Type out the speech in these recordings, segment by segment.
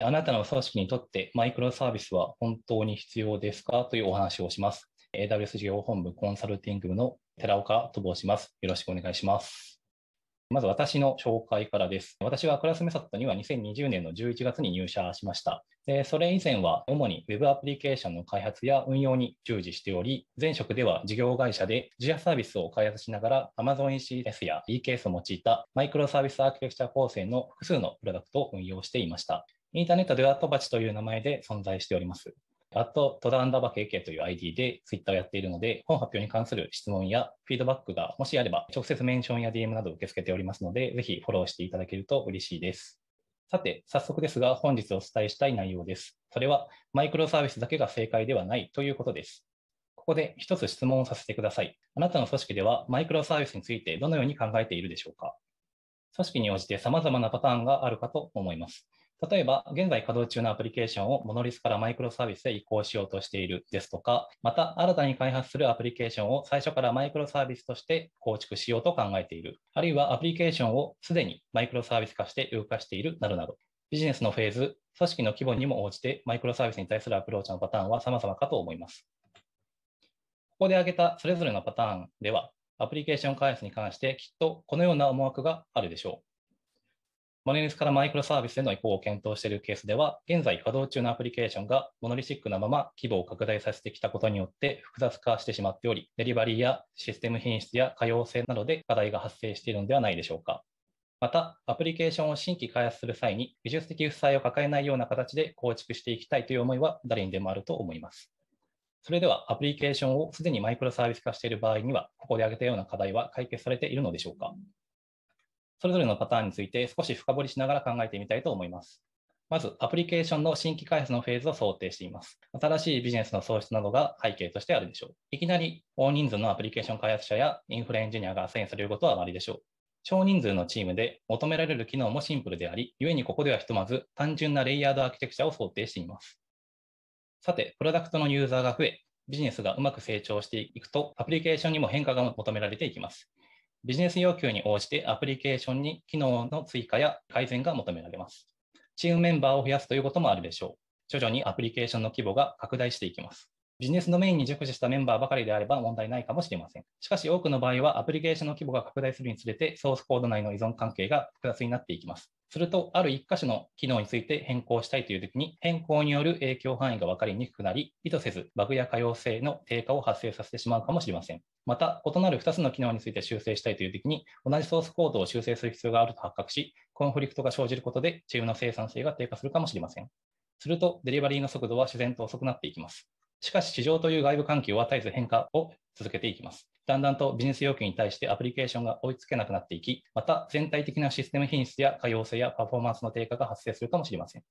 あなたの組織にとってマイクロサービスは本当に必要ですかというお話をします。AWS 事業本部コンサルティング部の寺岡と申します。よろしくお願いします。まず私の紹介からです。私はクラスメソッドには2020年の11月に入社しました。でそれ以前は主に Web アプリケーションの開発や運用に従事しており、前職では事業会社で自社サービスを開発しながら Amazon ECS や EKS を用いたマイクロサービスアーキテクチャ構成の複数のプロダクトを運用していました。インターネットではトバチという名前で存在しております。あと、トダアンダーバー KK という ID で Twitter をやっているので、本発表に関する質問やフィードバックがもしあれば、直接メンションや DM など受け付けておりますので、ぜひフォローしていただけると嬉しいです。さて、早速ですが、本日お伝えしたい内容です。それは、マイクロサービスだけが正解ではないということです。ここで一つ質問をさせてください。あなたの組織では、マイクロサービスについてどのように考えているでしょうか組織に応じて様々なパターンがあるかと思います。例えば、現在稼働中のアプリケーションをモノリスからマイクロサービスへ移行しようとしているですとか、また新たに開発するアプリケーションを最初からマイクロサービスとして構築しようと考えている、あるいはアプリケーションをすでにマイクロサービス化して動かしているなどなど、ビジネスのフェーズ、組織の規模にも応じてマイクロサービスに対するアプローチのパターンは様々かと思います。ここで挙げたそれぞれのパターンでは、アプリケーション開発に関してきっとこのような思惑があるでしょう。モノリスからマイクロサービスへの移行を検討しているケースでは、現在稼働中のアプリケーションがモノリシックなまま規模を拡大させてきたことによって複雑化してしまっており、デリバリーやシステム品質や可用性などで課題が発生しているのではないでしょうか。また、アプリケーションを新規開発する際に、技術的負債を抱えないような形で構築していきたいという思いは誰にでもあると思います。それでは、アプリケーションをすでにマイクロサービス化している場合には、ここで挙げたような課題は解決されているのでしょうかそれぞれのパターンについて少し深掘りしながら考えてみたいと思います。まず、アプリケーションの新規開発のフェーズを想定しています。新しいビジネスの創出などが背景としてあるでしょう。いきなり大人数のアプリケーション開発者やインフラエンジニアが遷移されることはあまりでしょう。少人数のチームで求められる機能もシンプルであり、故にここではひとまず単純なレイヤードアーキテクチャを想定しています。さて、プロダクトのユーザーが増え、ビジネスがうまく成長していくと、アプリケーションにも変化が求められていきます。ビジネス要求に応じてアプリケーションに機能の追加や改善が求められます。チームメンバーを増やすということもあるでしょう。徐々にアプリケーションの規模が拡大していきます。ビジネスドメインに熟知したメンバーばかりであれば問題ないかもしれません。しかし多くの場合はアプリケーションの規模が拡大するにつれてソースコード内の依存関係が複雑になっていきます。すると、ある一箇所の機能について変更したいというときに、変更による影響範囲が分かりにくくなり、意図せずバグや可用性の低下を発生させてしまうかもしれません。また、異なる二つの機能について修正したいというときに、同じソースコードを修正する必要があると発覚し、コンフリクトが生じることで、チームの生産性が低下するかもしれません。すると、デリバリーの速度は自然と遅くなっていきます。しかし、市場という外部環境は絶えず変化を続けていきます。だんだんとビジネス要求に対してアプリケーションが追いつけなくなっていき、また全体的なシステム品質や可用性やパフォーマンスの低下が発生するかもしれません。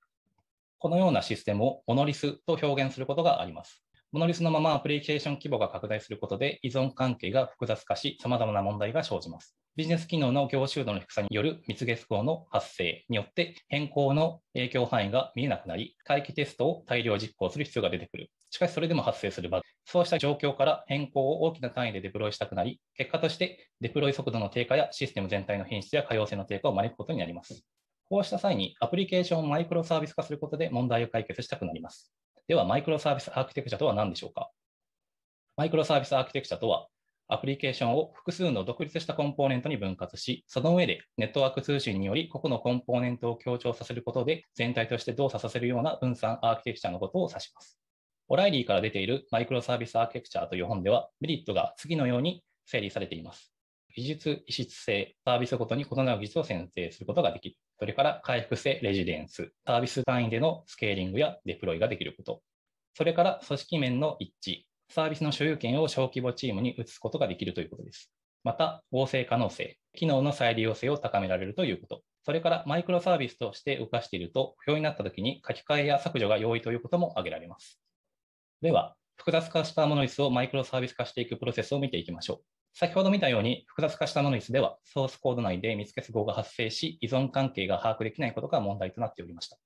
このようなシステムをモノリスと表現することがあります。モノリスのままアプリケーション規模が拡大することで依存関係が複雑化し、様々な問題が生じます。ビジネス機能の業種度の低さによる蜜月光の発生によって変更の影響範囲が見えなくなり、回帰テストを大量実行する必要が出てくる。しかしそれでも発生する場合、そうした状況から変更を大きな単位でデプロイしたくなり、結果としてデプロイ速度の低下やシステム全体の品質や可用性の低下を招くことになります。こうした際にアプリケーションをマイクロサービス化することで問題を解決したくなります。では、マイクロサービスアーキテクチャとは何でしょうかマイクロサービスアーキテクチャとは、アプリケーションを複数の独立したコンポーネントに分割し、その上でネットワーク通信により個々のコンポーネントを強調させることで全体として動作させるような分散アーキテクチャのことを指します。オライリーから出ているマイクロサービスアーキテクチャという本ではメリットが次のように整理されています。技術、異質性、サービスごとに異なる技術を選定することができる。それから回復性、レジデンス、サービス単位でのスケーリングやデプロイができること。それから組織面の一致、サービスの所有権を小規模チームに移すことができるということです。また、合成可能性、機能の再利用性を高められるということ。それから、マイクロサービスとして動かしていると、不要になった時に書き換えや削除が容易ということも挙げられます。では、複雑化したモノリスをマイクロサービス化していくプロセスを見ていきましょう。先ほど見たように、複雑化したモノリスでは、ソースコード内で見つけ符号が発生し、依存関係が把握できないことが問題となっておりました。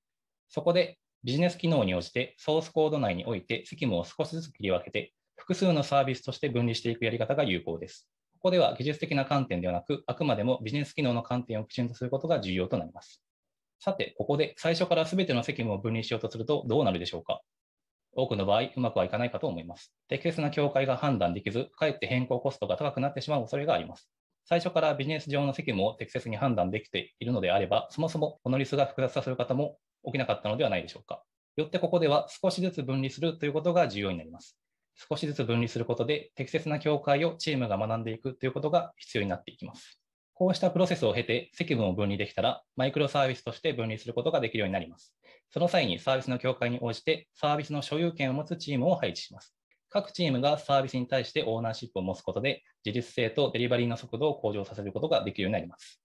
そこで、ビジネス機能に応じてソースコード内において責務を少しずつ切り分けて、複数のサービスとして分離していくやり方が有効です。ここでは技術的な観点ではなく、あくまでもビジネス機能の観点をきちんとすることが重要となります。さて、ここで最初から全ての責務を分離しようとするとどうなるでしょうか多くの場合、うまくはいかないかと思います。適切な境界が判断できず、かえって変更コストが高くなってしまう恐れがあります。最初からビジネス上の責務を適切に判断できているのであれば、そもそもこのリスが複雑化する方も起きなかったのではないでしょうか。よってここでは少しずつ分離するということが重要になります。少しずつ分離することで適切な境界をチームが学んでいくということが必要になっていきます。こうしたプロセスを経て積分を分離できたらマイクロサービスとして分離することができるようになります。その際にサービスの境界に応じてサービスの所有権を持つチームを配置します。各チームがサービスに対してオーナーシップを持つことで自律性とデリバリーの速度を向上させることができるようになります。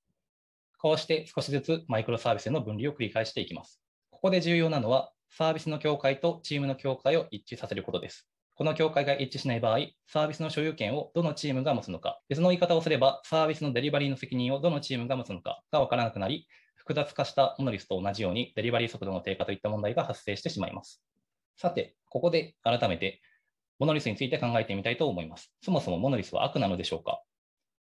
こうして少しずつマイクロサービスへの分離を繰り返していきます。ここで重要なのは、サービスの境界とチームの境界を一致させることです。この境界が一致しない場合、サービスの所有権をどのチームが持つのか、別の言い方をすれば、サービスのデリバリーの責任をどのチームが持つのかがわからなくなり、複雑化したモノリスと同じように、デリバリー速度の低下といった問題が発生してしまいます。さて、ここで改めて、モノリスについて考えてみたいと思います。そもそもモノリスは悪なのでしょうか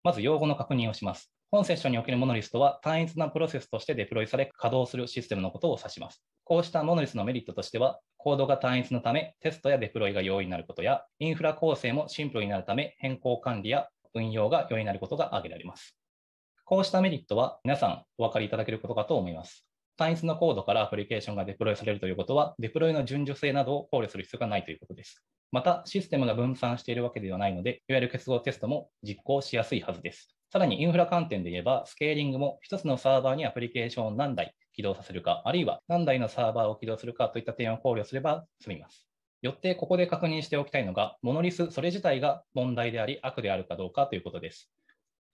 まず用語の確認をします。本セッションにおけるモノリストは単一なプロセスとしてデプロイされ稼働するシステムのことを指します。こうしたモノリスのメリットとしては、コードが単一のためテストやデプロイが容易になることや、インフラ構成もシンプルになるため変更管理や運用が容易になることが挙げられます。こうしたメリットは皆さんお分かりいただけることかと思います。単一のコードからアプリケーションがデプロイされるということは、デプロイの順序性などを考慮する必要がないということです。また、システムが分散しているわけではないので、いわゆる結合テストも実行しやすいはずです。さらにインフラ観点で言えば、スケーリングも1つのサーバーにアプリケーションを何台起動させるか、あるいは何台のサーバーを起動するかといった点を考慮すれば済みます。よって、ここで確認しておきたいのが、モノリスそれ自体が問題であり、悪であるかどうかということです。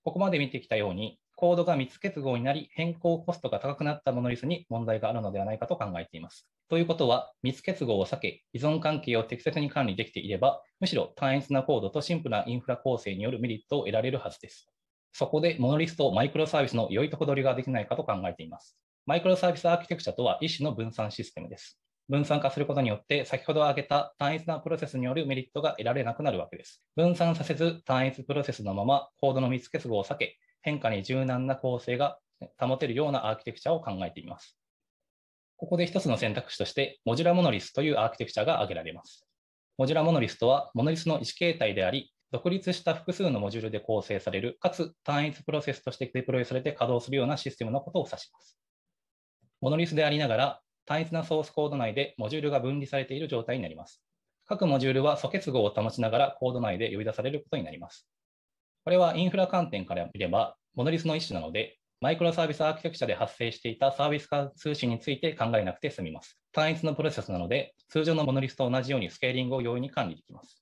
ここまで見てきたように、コードが密結合になり、変更コストが高くなったモノリスに問題があるのではないかと考えています。ということは、密結合を避け、依存関係を適切に管理できていれば、むしろ単一なコードとシンプルなインフラ構成によるメリットを得られるはずです。そこでモノリストをマイクロサービスの良いとこ取りができないかと考えています。マイクロサービスアーキテクチャとは一種の分散システムです。分散化することによって、先ほど挙げた単一なプロセスによるメリットが得られなくなるわけです。分散させず、単一プロセスのままコードの密結合を避け、変化に柔軟な構成が保てるようなアーキテクチャを考えています。ここで一つの選択肢として、モジュラモノリスというアーキテクチャが挙げられます。モジュラモノリスとは、モノリスの一形態であり、独立した複数のモジュールで構成される、かつ単一プロセスとしてデプロイされて稼働するようなシステムのことを指します。モノリスでありながら、単一なソースコード内でモジュールが分離されている状態になります。各モジュールは素結合を保ちながらコード内で呼び出されることになります。これはインフラ観点から見れば、モノリスの一種なので、マイクロサービスアーキテクチャで発生していたサービス化通信について考えなくて済みます。単一のプロセスなので、通常のモノリスと同じようにスケーリングを容易に管理できます。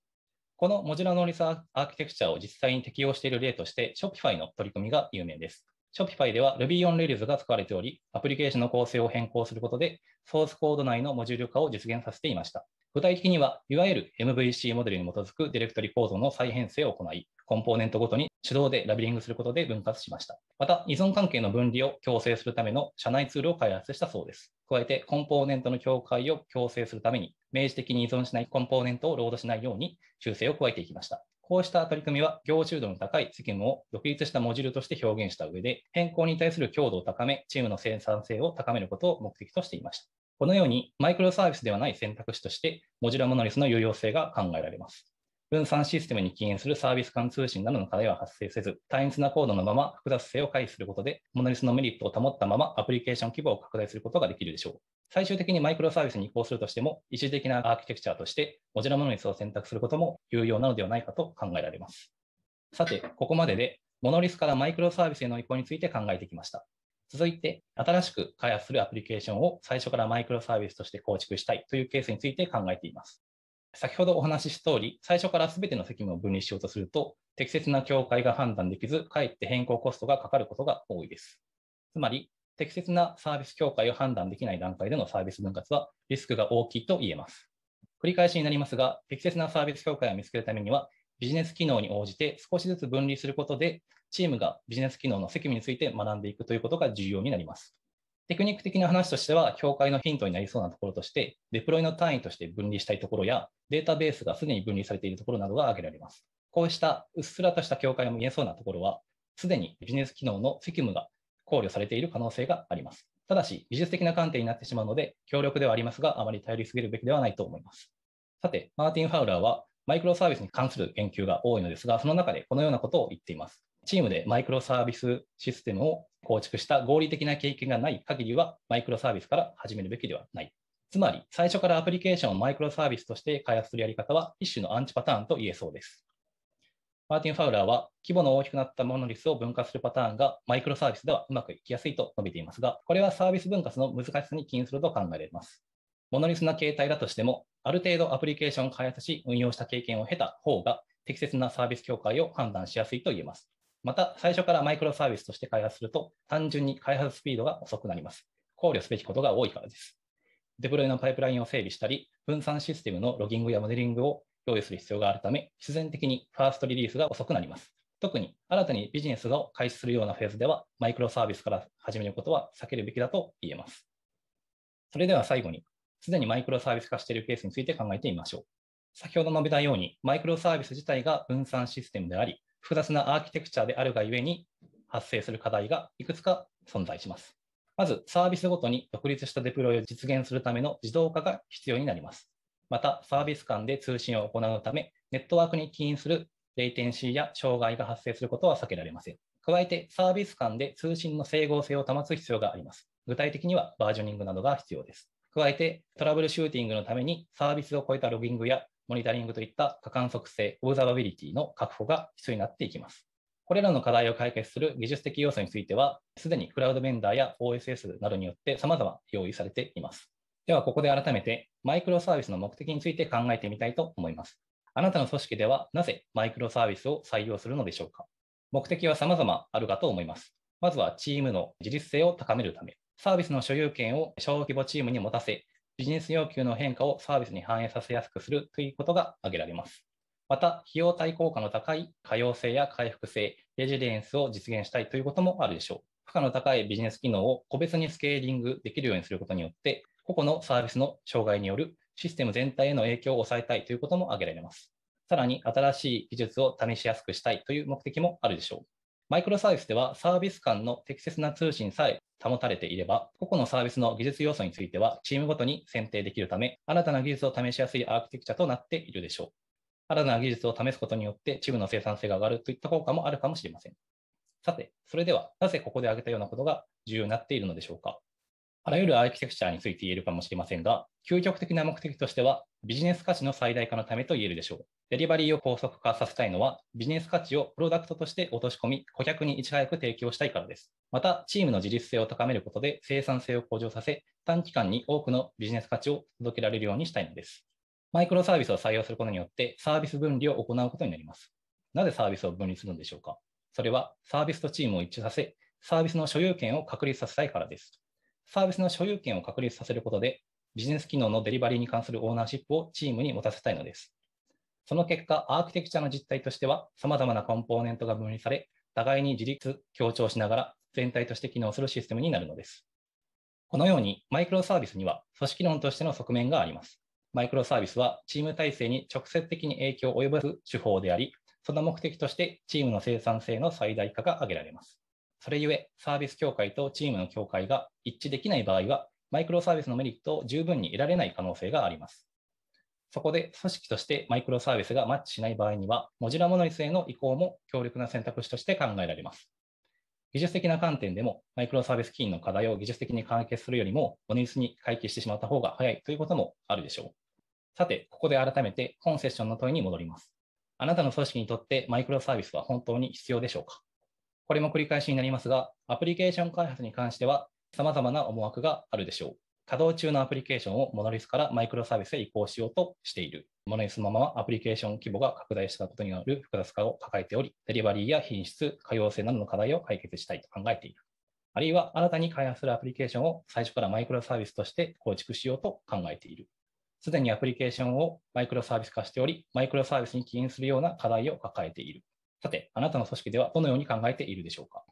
このモジュラノ l リサアーキテクチャを実際に適用している例として、Shopify の取り組みが有名です。Shopify では Ruby on Rails が使われており、アプリケーションの構成を変更することで、ソースコード内のモジュール化を実現させていました。具体的には、いわゆる MVC モデルに基づくディレクトリ構造の再編成を行い、コンポーネントごとに手動でラベリングすることで分割しました。また、依存関係の分離を強制するための社内ツールを開発したそうです。加えて、コンポーネントの境界を強制するために、明示的に依存しないコンポーネントをロードしないように修正を加えていきました。こうした取り組みは、業種度の高い責務を独立したモジュールとして表現した上で、変更に対する強度を高め、チームの生産性を高めることを目的としていました。このように、マイクロサービスではない選択肢として、モジュラモノリスの有用性が考えられます。分散システムに起因するサービス間通信などの課題は発生せず、単一なコードのまま複雑性を回避することで、モノリスのメリットを保ったままアプリケーション規模を拡大することができるでしょう。最終的にマイクロサービスに移行するとしても、一時的なアーキテクチャとして、モジュラモノリスを選択することも有用なのではないかと考えられます。さて、ここまでで、モノリスからマイクロサービスへの移行について考えてきました。続いて、新しく開発するアプリケーションを最初からマイクロサービスとして構築したいというケースについて考えています。先ほどお話しした通り、最初から全ての責務を分離しようとすると、適切な境界が判断できず、かえって変更コストがかかることが多いです。つまり、適切なサービス境界を判断できない段階でのサービス分割はリスクが大きいと言えます。繰り返しになりますが、適切なサービス境界を見つけるためには、ビジネス機能に応じて少しずつ分離することで、チームがビジネス機能の責務について学んでいくということが重要になります。テクニック的な話としては、境界のヒントになりそうなところとして、デプロイの単位として分離したいところや、データベースがすでに分離されているところなどが挙げられます。こうしたうっすらとした境界も見えそうなところは、すでにビジネス機能の責務が考慮されている可能性があります。ただし、技術的な観点になってしまうので、強力ではありますが、あまり頼りすぎるべきではないと思います。さて、マーティン・ファウラーは、マイクロサービスに関する研究が多いのですが、その中でこのようなことを言っています。チームでマイクロサービスシステムを構築した合理的な経験がない限りは、マイクロサービスから始めるべきではない。つまり、最初からアプリケーションをマイクロサービスとして開発するやり方は、一種のアンチパターンと言えそうです。マーティン・ファウラーは、規模の大きくなったモノリスを分割するパターンがマイクロサービスではうまくいきやすいと述べていますが、これはサービス分割の難しさに起因すると考えられます。モノリスな形態だとしても、ある程度アプリケーションを開発し、運用した経験を経た方が、適切なサービス境界を判断しやすいと言えます。また、最初からマイクロサービスとして開発すると、単純に開発スピードが遅くなります。考慮すべきことが多いからです。デプロイのパイプラインを整備したり、分散システムのロギングやモデリングを用意する必要があるため、必然的にファーストリリースが遅くなります。特に新たにビジネスを開始するようなフェーズでは、マイクロサービスから始めることは避けるべきだと言えます。それでは最後に、すでにマイクロサービス化しているケースについて考えてみましょう。先ほど述べたように、マイクロサービス自体が分散システムであり、複雑なアーキテクチャであるがゆえに発生する課題がいくつか存在します。まず、サービスごとに独立したデプロイを実現するための自動化が必要になります。また、サービス間で通信を行うため、ネットワークに起因するレイテンシーや障害が発生することは避けられません。加えて、サービス間で通信の整合性を保つ必要があります。具体的にはバージョニングなどが必要です。加えて、トラブルシューティングのためにサービスを超えたロギングやモニタリングといった可観測性、オブザバビリティの確保が必要になっていきます。これらの課題を解決する技術的要素については、すでにクラウドベンダーや OSS などによって様々用意されています。では、ここで改めて、マイクロサービスの目的について考えてみたいと思います。あなたの組織ではなぜマイクロサービスを採用するのでしょうか目的は様々あるかと思います。まずはチームの自律性を高めるため、サービスの所有権を小規模チームに持たせ、ビジネス要求の変化をサービスに反映させやすくするということが挙げられます。また、費用対効果の高い可用性や回復性、レジデンスを実現したいということもあるでしょう。負荷の高いビジネス機能を個別にスケーリングできるようにすることによって、個々のサービスの障害によるシステム全体への影響を抑えたいということも挙げられます。さらに、新しい技術を試しやすくしたいという目的もあるでしょう。マイクロサービスではサービス間の適切な通信さえ保たれていれば、個々のサービスの技術要素についてはチームごとに選定できるため、新たな技術を試しやすいアーキテクチャとなっているでしょう。新たな技術を試すことによってチームの生産性が上がるといった効果もあるかもしれません。さて、それではなぜここで挙げたようなことが重要になっているのでしょうか。あらゆるアーキテクチャについて言えるかもしれませんが、究極的な目的としては、ビジネス価値の最大化のためと言えるでしょう。デリバリーを高速化させたいのは、ビジネス価値をプロダクトとして落とし込み、顧客にいち早く提供したいからです。また、チームの自立性を高めることで生産性を向上させ、短期間に多くのビジネス価値を届けられるようにしたいのです。マイクロサービスを採用することによって、サービス分離を行うことになります。なぜサービスを分離するのでしょうかそれは、サービスとチームを一致させ、サービスの所有権を確立させたいからです。サービスの所有権を確立させることで、ビジネス機能のデリバリーに関するオーナーシップをチームに持たせたいのです。その結果、アーキテクチャの実態としては、様々なコンポーネントが分離され、互いに自立、強調しながら、全体として機能するシステムになるのです。このように、マイクロサービスには、組織論としての側面があります。マイクロサービスは、チーム体制に直接的に影響を及ぼす手法であり、その目的として、チームの生産性の最大化が挙げられます。それゆえ、サービス協会とチームの協会が一致できない場合は、マイクロサービスのメリットを十分に得られない可能性があります。そこで、組織としてマイクロサービスがマッチしない場合には、モジュラモノリスへの移行も強力な選択肢として考えられます。技術的な観点でも、マイクロサービス基金の課題を技術的に解決するよりも、モノリスに回帰してしまった方が早いということもあるでしょう。さて、ここで改めて、本セッションの問いに戻ります。あなたの組織にとってマイクロサービスは本当に必要でしょうかこれも繰り返しになりますが、アプリケーション開発に関しては、様々な思惑があるでしょう。稼働中のアプリケーションをモノリスからマイクロサービスへ移行しようとしている。モノリスのままアプリケーション規模が拡大したことによる複雑化を抱えており、デリバリーや品質、可用性などの課題を解決したいと考えている。あるいは新たに開発するアプリケーションを最初からマイクロサービスとして構築しようと考えている。すでにアプリケーションをマイクロサービス化しており、マイクロサービスに起因するような課題を抱えている。さて、あなたの組織ではどのように考えているでしょうか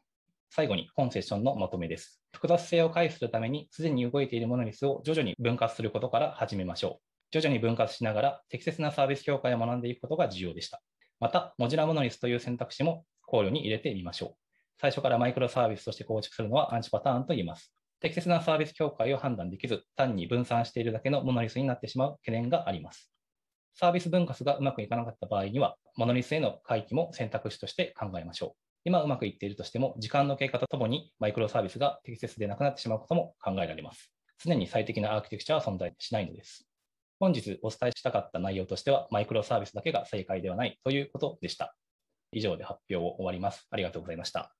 最後に本セッションのまとめです。複雑性を回避するために、すでに動いているモノリスを徐々に分割することから始めましょう。徐々に分割しながら、適切なサービス評価を学んでいくことが重要でした。また、モジュラモノリスという選択肢も考慮に入れてみましょう。最初からマイクロサービスとして構築するのはアンチパターンと言います。適切なサービス境界を判断できず、単に分散しているだけのモノリスになってしまう懸念があります。サービス分割がうまくいかなかった場合には、モノリスへの回帰も選択肢として考えましょう。今うまくいっているとしても、時間の経過とともにマイクロサービスが適切でなくなってしまうことも考えられます。常に最適なアーキテクチャは存在しないのです。本日お伝えしたかった内容としては、マイクロサービスだけが正解ではないということでした。以上で発表を終わります。ありがとうございました。